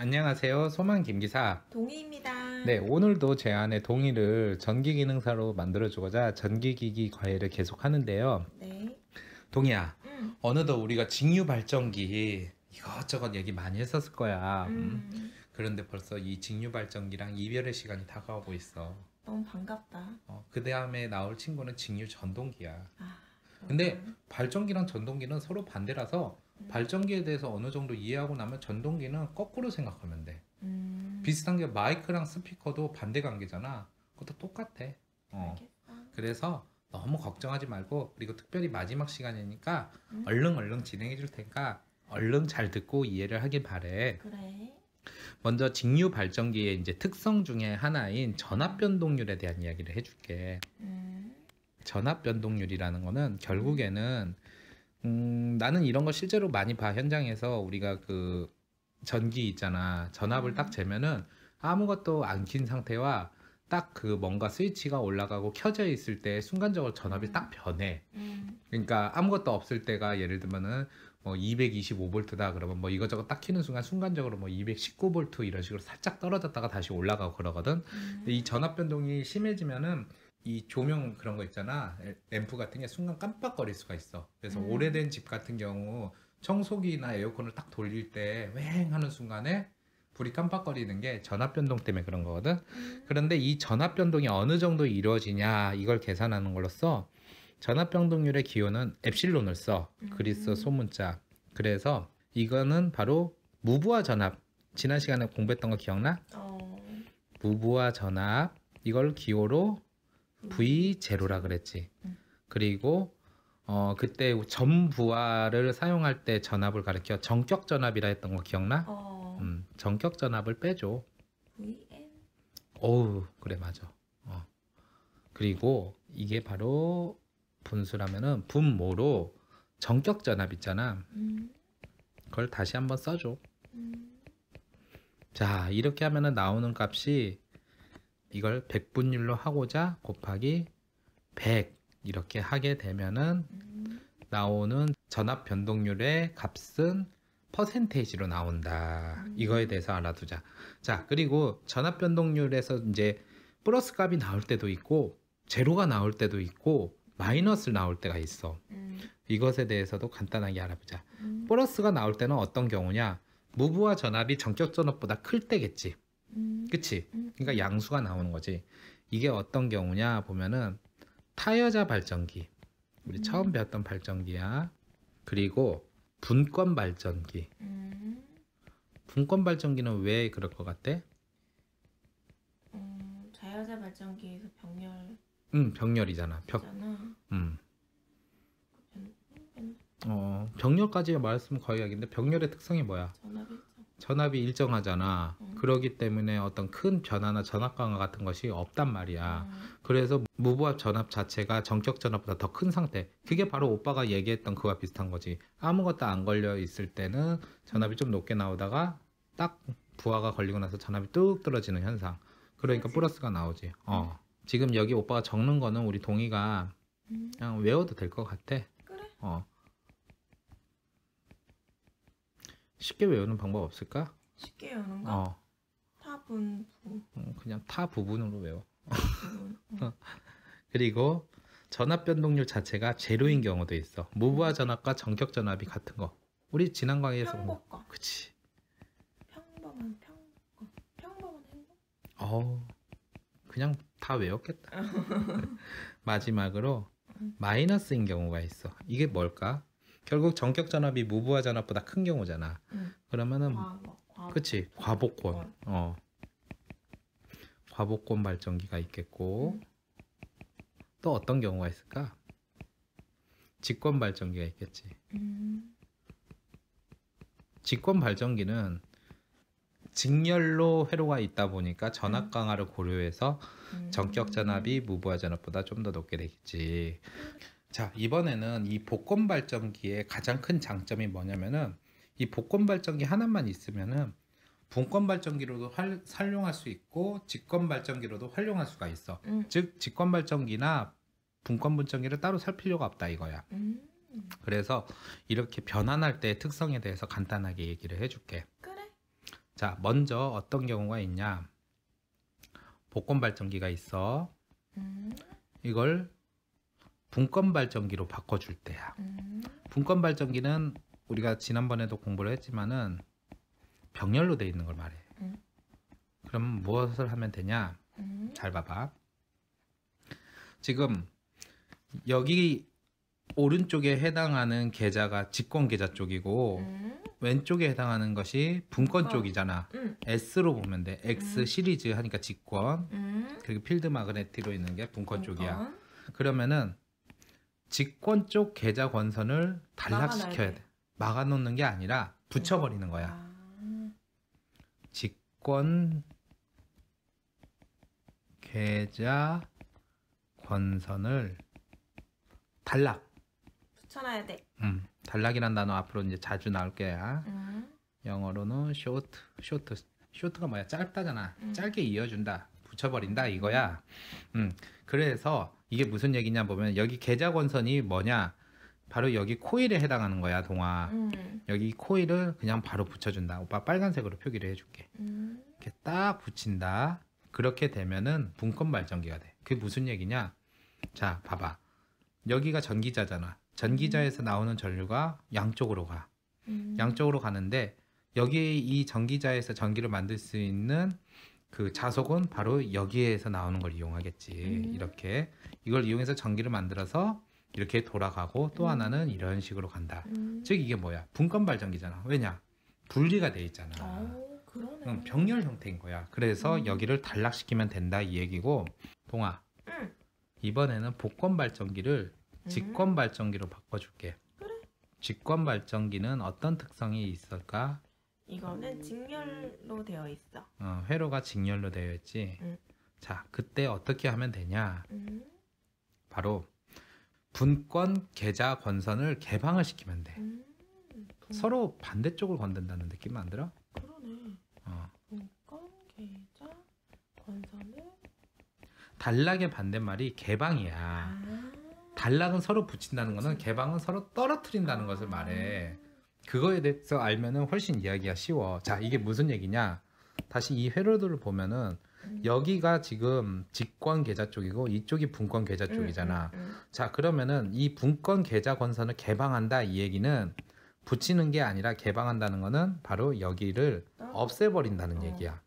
안녕하세요. 소망 김기사 동희입니다. 네, 오늘도 제안의 동의를 전기 기능사로 만들어 주고자 전기 기기 과외를 계속 하는데요. 네. 동희야. 응. 음. 어느덧 우리가 직류 발전기 이것저것 얘기 많이 했었을 거야. 음. 음. 그런데 벌써 이 직류 발전기랑 이별의 시간이 다가오고 있어. 너무 반갑다. 어, 그 다음에 나올 친구는 직류 전동기야. 아, 근데 발전기랑 전동기는 서로 반대라서 발전기에 대해서 어느 정도 이해하고 나면 전동기는 거꾸로 생각하면 돼. 음. 비슷한 게 마이크랑 스피커도 반대 관계잖아. 그것도 똑같아. 어. 그래서 너무 걱정하지 말고 그리고 특별히 마지막 시간이니까 음. 얼른 얼른 진행해 줄 테니까 얼른 잘 듣고 이해를 하길 바래. 그래. 먼저 직류 발전기의 이제 특성 중에 하나인 전압 변동률에 대한 이야기를 해줄게. 음. 전압 변동률이라는 거는 결국에는 음, 나는 이런 거 실제로 많이 봐. 현장에서 우리가 그 전기 있잖아. 전압을 딱 음. 재면은 아무것도 안 킨 상태와 딱 그 뭔가 스위치가 올라가고 켜져 있을 때 순간적으로 전압이 딱 음. 변해. 음. 그러니까 아무것도 없을 때가 예를 들면은 뭐 225볼트다 그러면 뭐 이것저것 딱 키는 순간 순간적으로 뭐 219볼트 이런 식으로 살짝 떨어졌다가 다시 올라가고 그러거든. 근데 이 전압 변동이 심해지면은 이 조명 그런 거 있잖아 램프 같은 게 순간 깜빡거릴 수가 있어 그래서 음. 오래된 집 같은 경우 청소기나 에어컨을 딱 돌릴 때왱 하는 순간에 불이 깜빡거리는 게 전압 변동 때문에 그런 거거든 음. 그런데 이 전압 변동이 어느 정도 이루어지냐 이걸 계산하는 걸로써 전압 변동률의 기호는 엡실론을 써 그리스 음. 소문자 그래서 이거는 바로 무부하 전압 지난 시간에 공부했던 거 기억나? 어. 무부하 전압 이걸 기호로 V0라 그랬지. 음. 그리고 어 그때 전부하를 사용할 때 전압을 가르켜 정격 전압이라 했던 거 기억나? 어. 음, 정격 전압을 빼줘. VN. 어우 그래 맞아. 어. 그리고 이게 바로 분수라면은 분모로 정격 전압 있잖아. 음. 그걸 다시 한번 써줘. 음. 자 이렇게 하면은 나오는 값이 이걸 백분율로 하고자 곱하기 100 이렇게 하게 되면은 나오는 전압 변동률의 값은 퍼센테이지로 나온다. 이거에 대해서 알아두자. 자, 그리고 전압 변동률에서 이제 플러스 값이 나올 때도 있고 제로가 나올 때도 있고 마이너스 나올 때가 있어. 음. 이것에 대해서도 간단하게 알아보자. 음. 플러스가 나올 때는 어떤 경우냐? 무브와 전압이 전격 전압보다 클 때겠지. 음. 그치? 음. 그러니까 양수가 나오는 거지. 이게 어떤 경우냐 보면은 타여자 발전기. 우리 음. 처음 배웠던 발전기야. 그리고 분권 발전기. 분권 발전기는 왜 그럴 것 같대? 자여자 발전기에서 병렬. 응, 병렬이잖아. 병. 음. 그 어, 병렬까지 말씀으 거의 약인데 병렬의 특성이 뭐야? 전압이 전압이 일정하잖아. 음. 그러기 때문에 어떤 큰 변화나 전압 강화 같은 것이 없단 말이야. 음. 그래서 무부합 전압 자체가 정격 전압보다 더 큰 상태. 그게 바로 오빠가 얘기했던 그와 비슷한 거지. 아무것도 안 걸려 있을 때는 전압이 좀 높게 나오다가 딱 부하가 걸리고 나서 전압이 뚝 떨어지는 현상. 그러니까 그치? 플러스가 나오지. 어. 음. 지금 여기 오빠가 적는 거는 우리 동희가 음. 그냥 외워도 될 것 같아. 그래. 어. 쉽게 외우는 방법 없을까? 쉽게 외우는 거? 어. 타분부. 음, 어, 그냥 타 부분으로 외워. 어. 그리고 전압 변동률 자체가 제로인 경우도 있어. 무부하 전압과 전격 전압이 같은 거. 우리 지난 강의에서 평범과. 뭐, 그치. 평범한 평범 어, 평범한 행복. 어. 그냥 다 외웠겠다. 마지막으로 마이너스인 경우가 있어. 이게 뭘까? 결국 전격 전압이 무부하 전압보다 큰 경우잖아. 음. 그러면은 과과 그치 과복권. 어. 과복권 발전기가 있겠고 음. 또 어떤 경우가 있을까? 직권 발전기가 있겠지. 음. 직권 발전기는 직렬로 회로가 있다 보니까 전압 음. 강화를 고려해서 음. 전격 전압이 무부하 전압보다 좀 더 높게 되겠지. 자, 이번에는 이 복권 발전기의 가장 큰 장점이 뭐냐면은 이 복권 발전기 하나만 있으면은 분권 발전기로도 활, 활용할 수 있고 직권 발전기로도 활용할 수가 있어. 음. 즉 직권 발전기나 분권 분전기를 따로 살 필요가 없다 이거야. 음. 그래서 이렇게 변환할 때의 특성에 대해서 간단하게 얘기를 해줄게. 그래. 자, 먼저 어떤 경우가 있냐? 복권 발전기가 있어. 음. 이걸 분권 발전기로 바꿔줄 때야. 음. 분권 발전기는 우리가 지난번에도 공부를 했지만은 병렬로 돼 있는 걸 말해. 음. 그럼 무엇을 하면 되냐? 음. 잘 봐봐. 지금 여기 오른쪽에 해당하는 계좌가 직권 계좌 쪽이고 음. 왼쪽에 해당하는 것이 분권 어. 쪽이잖아. 음. S로 보면 돼. X 음. 시리즈 하니까 직권. 음. 그리고 필드 마그네티로 있는 게 분권, 분권 쪽이야. 그러면은 직권 쪽 계좌 권선을 단락시켜야 돼. 막아놓는 게 아니라 붙여버리는 거야. 아. 직권 계좌 권선을 단락. 붙여놔야 돼. 음, 단락이란 단어 앞으로 이제 자주 나올 거야. 음. 영어로는 short, short, short가 뭐야? 짧다잖아. 음. 짧게 이어준다. 붙여버린다 이거야. 음, 그래서 이게 무슨 얘기냐 보면 여기 계좌 권선이 뭐냐? 바로 여기 코일에 해당하는 거야 동화 음. 여기 코일을 그냥 바로 붙여준다. 오빠 빨간색으로 표기를 해줄게. 음. 이렇게 딱 붙인다. 그렇게 되면은 분권 발전기가 돼. 그게 무슨 얘기냐? 자, 봐봐. 여기가 전기자잖아. 전기자에서 나오는 전류가 양쪽으로 가. 음. 양쪽으로 가는데 여기 이 전기자에서 전기를 만들 수 있는 그자석은 바로 여기에서 나오는 걸 이용하겠지. 음. 이렇게 이걸 이용해서 전기를 만들어서 이렇게 돌아가고 또 음. 하나는 이런 식으로 간다. 음. 즉 이게 뭐야? 분권 발전기잖아. 왜냐? 분리가 돼 있잖아. 어, 그러네. 음, 병렬 형태인 거야. 그래서 음. 여기를 단락시키면 된다 이 얘기고 동아 음. 이번에는 복권 발전기를 직권 발전기로 바꿔줄게. 그래. 직권 발전기는 어떤 특성이 있을까? 이거는 음. 직렬로 되어 있어. 어, 회로가 직렬로 되어 있지. 음. 자, 그때 어떻게 하면 되냐? 음. 바로 분권 계좌 권선을 개방을 시키면 돼. 음. 서로 반대쪽을 건든다는 느낌 안 들어? 그러네. 어. 분권 계좌 권선을 단락의 반대말이 개방이야. 아. 단락은 서로 붙인다는 거는 개방은 서로 떨어뜨린다는 아. 것을 말해. 그거에 대해서 알면은 훨씬 이야기가 쉬워. 자, 이게 무슨 얘기냐? 다시 이 회로들을 보면은 음. 여기가 지금 직권 계좌 쪽이고 이쪽이 분권 계좌 음, 쪽이잖아. 음, 음, 자, 그러면은 이 분권 계좌 권선을 개방한다 이 얘기는 붙이는 게 아니라 개방한다는 거는 바로 여기를 없애버린다는 어. 얘기야.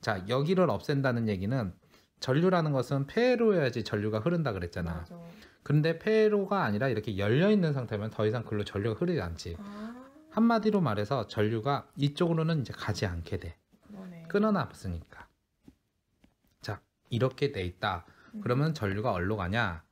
자, 여기를 없앤다는 얘기는 전류라는 것은 폐로여야지 전류가 흐른다 그랬잖아. 맞아. 근데 폐로가 아니라 이렇게 열려 있는 상태면 더 이상 글로 전류가 흐르지 않지. 아. 한마디로 말해서 전류가 이쪽으로는 이제 가지 않게 돼. 끊어놨으니까. 자, 이렇게 돼 있다. 음. 그러면 전류가 어디로 가냐?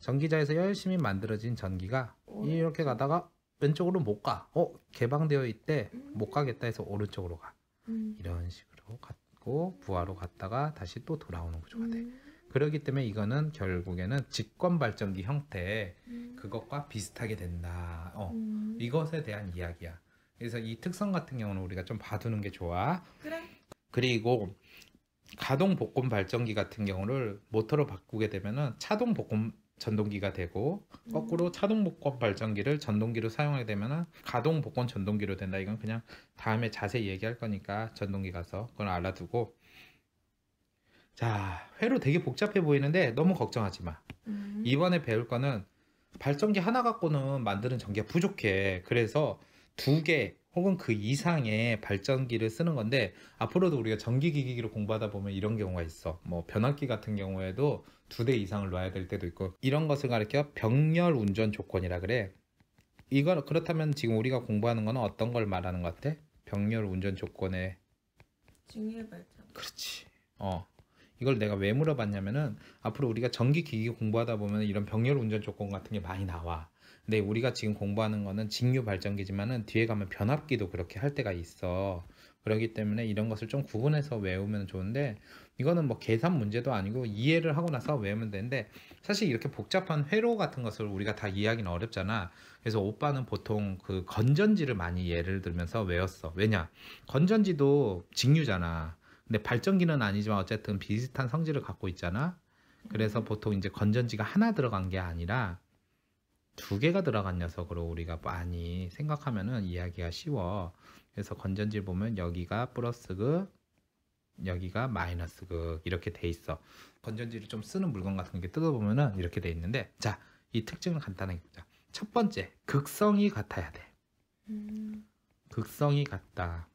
전기자에서 열심히 만들어진 전기가 이렇게 가다가 왼쪽으로 못 가. 어, 개방되어 있대. 못 가겠다 해서 오른쪽으로 가. 음. 이런 식으로 갔고 부하로 갔다가 다시 또 돌아오는 구조가 돼. 음. 그렇기 때문에 이거는 결국에는 직권 발전기 형태의 음. 그것과 비슷하게 된다. 어, 음. 이것에 대한 이야기야. 그래서 이 특성 같은 경우는 우리가 좀 봐두는 게 좋아. 그래. 그리고 가동 복권 발전기 같은 경우를 모터로 바꾸게 되면은 차동 복권 전동기가 되고 거꾸로 음. 차동 복권 발전기를 전동기로 사용하게 되면은 가동 복권 전동기로 된다. 이건 그냥 다음에 자세히 얘기할 거니까 전동기 가서 그건 알아두고 자 회로 되게 복잡해 보이는데 너무 걱정하지 마. 음. 이번에 배울 거는 발전기 하나 갖고는 만드는 전기가 부족해. 그래서 두개 혹은 그 이상의 발전기를 쓰는 건데 앞으로도 우리가 전기기기로 공부하다 보면 이런 경우가 있어 뭐 변압기 같은 경우에도 두 대 이상을 놔야 될 때도 있고 이런 것을 가리켜 병렬 운전 조건이라 그래 이걸 그렇다면 지금 우리가 공부하는 건 어떤 걸 말하는 것 같아? 병렬 운전 조건의 직렬 발전 그렇지 어 이걸 내가 왜 물어봤냐면은 앞으로 우리가 전기기기 공부하다 보면 이런 병렬 운전 조건 같은 게 많이 나와 근데 네, 우리가 지금 공부하는 거는 직류 발전기지만은 뒤에 가면 변압기도 그렇게 할 때가 있어. 그렇기 때문에 이런 것을 좀 구분해서 외우면 좋은데 이거는 뭐 계산 문제도 아니고 이해를 하고 나서 외우면 되는데 사실 이렇게 복잡한 회로 같은 것을 우리가 다 이해하기는 어렵잖아. 그래서 오빠는 보통 그 건전지를 많이 예를 들면서 외웠어. 왜냐? 건전지도 직류잖아. 근데 발전기는 아니지만 어쨌든 비슷한 성질을 갖고 있잖아. 그래서 음. 보통 이제 건전지가 하나 들어간 게 아니라 두 개가 들어간 녀석으로 우리가 많이 생각하면은 이야기가 쉬워. 그래서 건전지 보면 여기가 플러스 극, 그, 여기가 마이너스 극 그 이렇게 돼 있어. 건전지를 좀 쓰는 물건 같은 게 뜯어보면은 이렇게 돼 있는데 자, 이 특징을 간단하게 보자. 첫 번째, 극성이 같아야 돼. 음. 극성이 같다.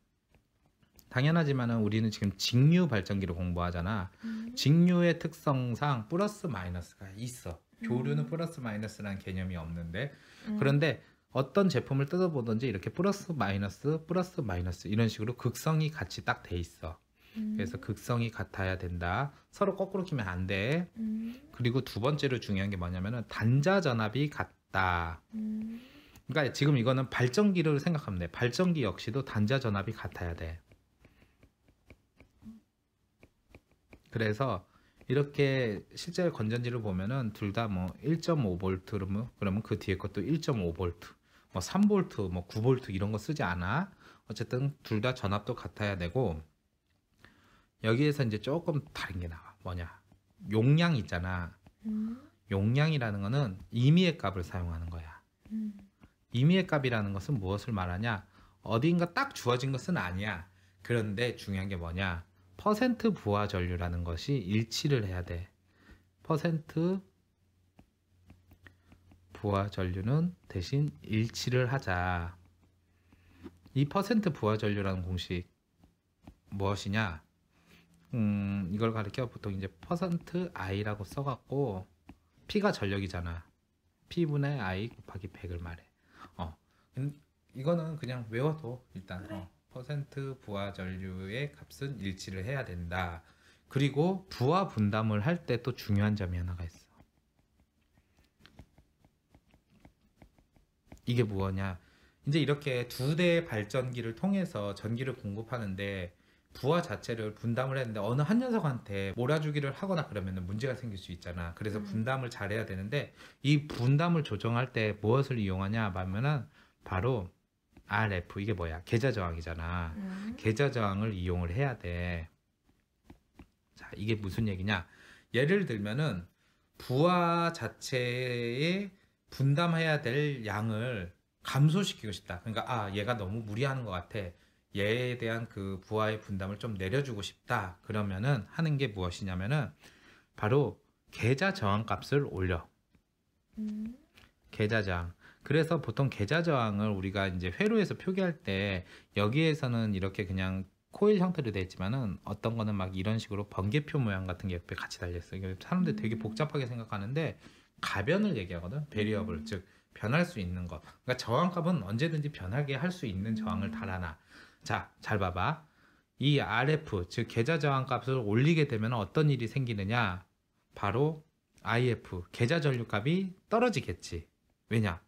당연하지만은 우리는 지금 직류 발전기를 공부하잖아. 음. 직류의 특성상 플러스 마이너스가 있어. 조류는 플러스 마이너스라는 개념이 없는데 음. 그런데 어떤 제품을 뜯어보든지 이렇게 플러스 마이너스 플러스 마이너스 이런 식으로 극성이 같이 딱 돼 있어 음. 그래서 극성이 같아야 된다 서로 거꾸로 키면 안돼 음. 그리고 두 번째로 중요한 게 뭐냐면은 단자 전압이 같다 음. 그러니까 지금 이거는 발전기를 생각하면 돼 발전기 역시도 단자 전압이 같아야 돼 그래서 이렇게 실제 건전지를 보면은 둘 다 뭐 1.5V 그러면 그 뒤에 것도 1.5V 뭐 3V 뭐 9V 이런 거 쓰지 않아 어쨌든 둘 다 전압도 같아야 되고 여기에서 이제 조금 다른 게 나와 뭐냐 용량 있잖아 음. 용량이라는 거는 임의의 값을 사용하는 거야 음. 임의의 값이라는 것은 무엇을 말하냐 어딘가 딱 주어진 것은 아니야 그런데 중요한 게 뭐냐 퍼센트 부하 전류라는 것이 일치를 해야 돼. 퍼센트 부하 전류는 대신 일치를 하자. 이 퍼센트 부하 전류라는 공식 무엇이냐? 음, 이걸 가리켜 보통 이제 퍼센트 i라고 써갖고 p가 전력이잖아. p분의 i 곱하기 100을 말해. 어, 음, 이거는 그냥 외워도 일단. 그래. 어. 100% 부하 전류의 값은 일치를 해야 된다. 그리고 부하 분담을 할 때 또 중요한 점이 하나가 있어. 이게 뭐냐 이제 이렇게 두 대의 발전기를 통해서 전기를 공급하는데 부하 자체를 분담을 했는데 어느 한 녀석한테 몰아주기를 하거나 그러면 문제가 생길 수 있잖아. 그래서 음. 분담을 잘해야 되는데 이 분담을 조정할 때 무엇을 이용하냐 하면은 바로 RF 이게 뭐야? 계좌 저항이잖아. 음. 계좌 저항을 이용을 해야 돼. 자, 이게 무슨 얘기냐? 예를 들면은 부하 자체에 분담해야 될 양을 감소시키고 싶다. 그러니까 아, 얘가 너무 무리하는 것 같아. 얘에 대한 그 부하의 분담을 좀 내려주고 싶다. 그러면은 하는 게 무엇이냐면은 바로 계좌 저항 값을 올려. 음. 계좌 저항. 그래서 보통 계좌 저항을 우리가 이제 회로에서 표기할 때 여기에서는 이렇게 그냥 코일 형태로 되어 있지만은 어떤 거는 막 이런 식으로 번개표 모양 같은 게 옆에 같이 달려있어요 사람들이 되게 음. 복잡하게 생각하는데 가변을 얘기하거든. 베리어블 음. 즉 변할 수 있는 것. 그러니까 저항값은 언제든지 변하게 할 수 있는 저항을 음. 달아놔. 자, 잘 봐봐. 이 RF 즉 계좌 저항값을 올리게 되면 어떤 일이 생기느냐? 바로 IF 계좌 전류값이 떨어지겠지. 왜냐?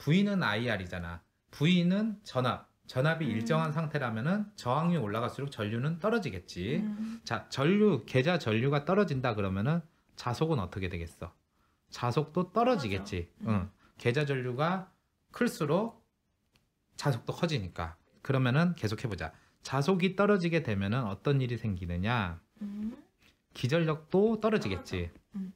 V는 IR이잖아. V는 전압. 전압이 음. 일정한 상태라면은 저항이 올라갈수록 전류는 떨어지겠지. 음. 자, 전류, 계좌 전류가 떨어진다 그러면은 자속은 어떻게 되겠어? 자속도 떨어지겠지. 음. 응. 계좌 전류가 클수록 자속도 커지니까. 그러면은 계속 해보자. 자속이 떨어지게 되면은 어떤 일이 생기느냐? 음. 기전력도 떨어지겠지. 음.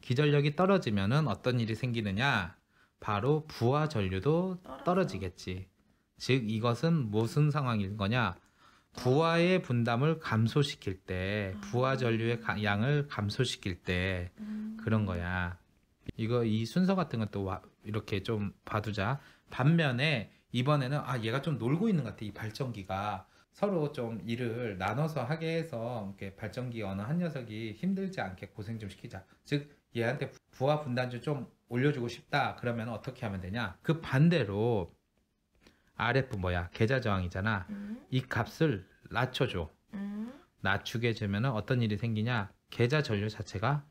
기전력이 떨어지면은 어떤 일이 생기느냐? 바로 부하 전류도 떨어지겠지. 즉 이것은 무슨 상황인 거냐? 부하의 분담을 감소시킬 때, 아. 부하 전류의 양을 감소시킬 때 음. 그런 거야. 이거 이 순서 같은 것도 와, 이렇게 좀 봐두자. 반면에 이번에는 아 얘가 좀 놀고 있는 것 같아 이 발전기가 서로 좀 일을 나눠서 하게 해서 이렇게 발전기 어느 한 녀석이 힘들지 않게 고생 좀 시키자. 즉 얘한테 부하 분단주 좀 올려주고 싶다. 그러면 어떻게 하면 되냐? 그 반대로 RF 뭐야 계좌 저항이잖아. 음. 이 값을 낮춰줘. 음. 낮추게 되면 어떤 일이 생기냐? 계좌 전류 자체가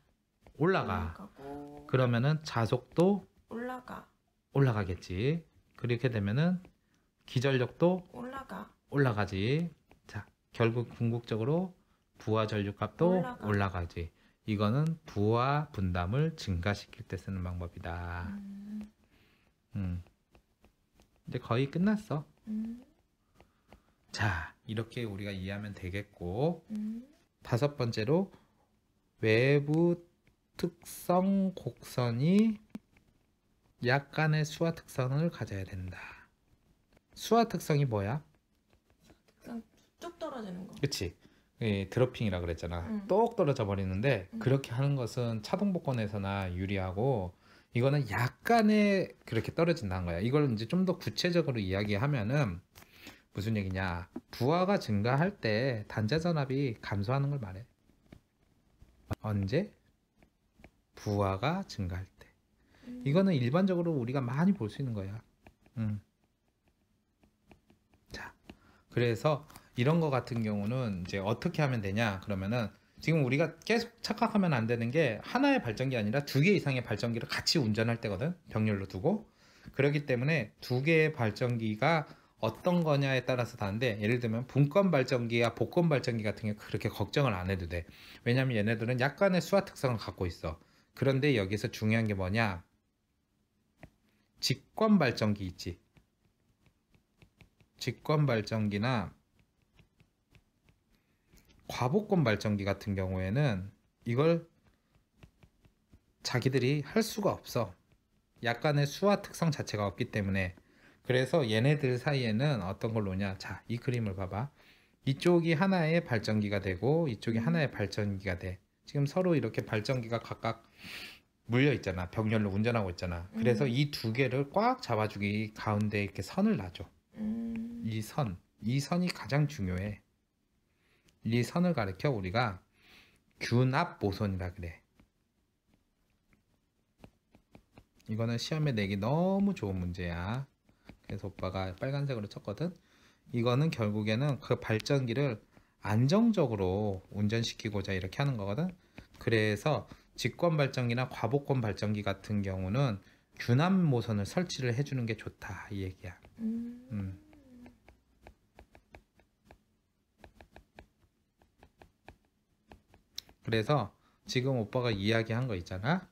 올라가. 올라가고. 그러면은 자속도 올라가. 올라가겠지. 그렇게 되면은 기전력도 올라가. 올라가지. 자, 결국 궁극적으로 부하 전류값도 올라가. 올라가지. 이거는 부하 분담을 증가시킬 때 쓰는 방법이다. 음. 음. 이제 거의 끝났어. 음. 자, 이렇게 우리가 이해하면 되겠고, 음. 다섯 번째로 외부 특성 곡선이 약간의 수화 특성을 가져야 된다. 수화 특성이 뭐야? 떨어지는 거. 그치. 예, 드러핑이라 그랬잖아. 음. 똑 떨어져 버리는데 음. 그렇게 하는 것은 차동 복권에서나 유리하고 이거는 약간의 그렇게 떨어진다는 거야. 이걸 이제 좀 더 구체적으로 이야기하면은 무슨 얘기냐? 부하가 증가할 때 단자 전압이 감소하는 걸 말해. 언제? 부하가 증가할 때. 음. 이거는 일반적으로 우리가 많이 볼 수 있는 거야. 음. 자, 그래서 이런 거 같은 경우는 이제 어떻게 하면 되냐 그러면은 지금 우리가 계속 착각하면 안 되는 게 하나의 발전기 아니라 두 개 이상의 발전기를 같이 운전할 때거든 병렬로 두고 그렇기 때문에 두 개의 발전기가 어떤 거냐에 따라서 다른데 예를 들면 분권 발전기와 복권 발전기 같은 게 그렇게 걱정을 안 해도 돼 왜냐하면 얘네들은 약간의 수화 특성을 갖고 있어 그런데 여기서 중요한 게 뭐냐 직권 발전기 있지 직권 발전기나 과복권 발전기 같은 경우에는 이걸 자기들이 할 수가 없어. 약간의 수화 특성 자체가 없기 때문에 그래서 얘네들 사이에는 어떤 걸 놓냐. 자, 이 그림을 봐봐. 이쪽이 하나의 발전기가 되고 이쪽이 음. 하나의 발전기가 돼. 지금 서로 이렇게 발전기가 각각 물려 있잖아. 병렬로 운전하고 있잖아. 그래서 음. 이두 개를 꽉 잡아주기 가운데 이렇게 선을 놔줘. 음. 이 선. 이 선이 가장 중요해. 이 선을 가리켜 우리가 균압 보선이라 그래. 이거는 시험에 내기 너무 좋은 문제야. 그래서 오빠가 빨간색으로 쳤거든. 이거는 결국에는 그 발전기를 안정적으로 운전시키고자 이렇게 하는 거거든. 그래서 직권 발전기나 과복권 발전기 같은 경우는 균합 모선을 설치를 해주는 게 좋다 이 얘기야. 음. 음. 그래서 지금 오빠가 이야기한 거 있잖아.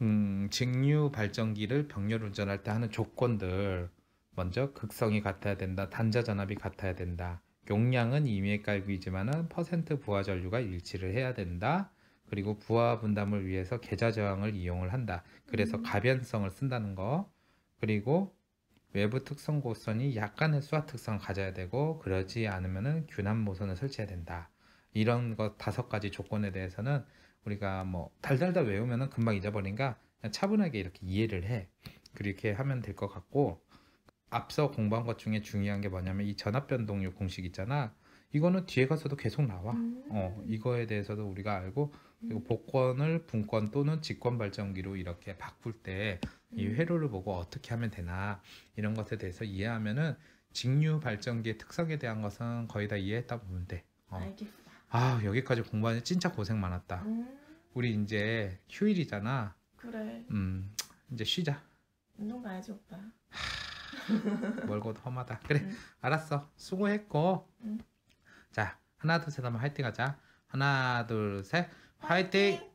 음, 직류 발전기를 병렬 운전할 때 하는 조건들. 먼저 극성이 같아야 된다. 단자 전압이 같아야 된다. 용량은 2m의 깔기지만은 퍼센트 부하 전류가 일치를 해야 된다. 그리고 부하 분담을 위해서 계좌 저항을 이용을 한다. 그래서 음. 가변성을 쓴다는 거. 그리고 외부 특성 고선이 약간의 수화 특성을 가져야 되고 그러지 않으면은 균한 모선을 설치해야 된다. 이런 것 다섯 가지 조건에 대해서는 우리가 뭐 달달달 외우면은 금방 잊어버린가 차분하게 이렇게 이해를 해 그렇게 하면 될 것 같고 앞서 공부한 것 중에 중요한 게 뭐냐면 이 전압 변동률 공식 있잖아 이거는 뒤에 가서도 계속 나와 음. 어 이거에 대해서도 우리가 알고 그리고 음. 복권을 분권 또는 직권 발전기로 이렇게 바꿀 때이 음. 회로를 보고 어떻게 하면 되나 이런 것에 대해서 이해하면은 직류 발전기의 특성에 대한 것은 거의 다 이해했다 보면 돼. 어. 알겠어. 아 여기까지 공부하는 진짜 고생 많았다. 음. 우리 이제 휴일이잖아. 그래. 음 이제 쉬자. 운동 가야지 오빠. 하, 멀고도 험하다. 그래 응. 음. 알았어. 수고했고. 응. 음. 자 하나 둘셋 한번 화이팅하자. 하나 둘셋 화이팅! 화이팅!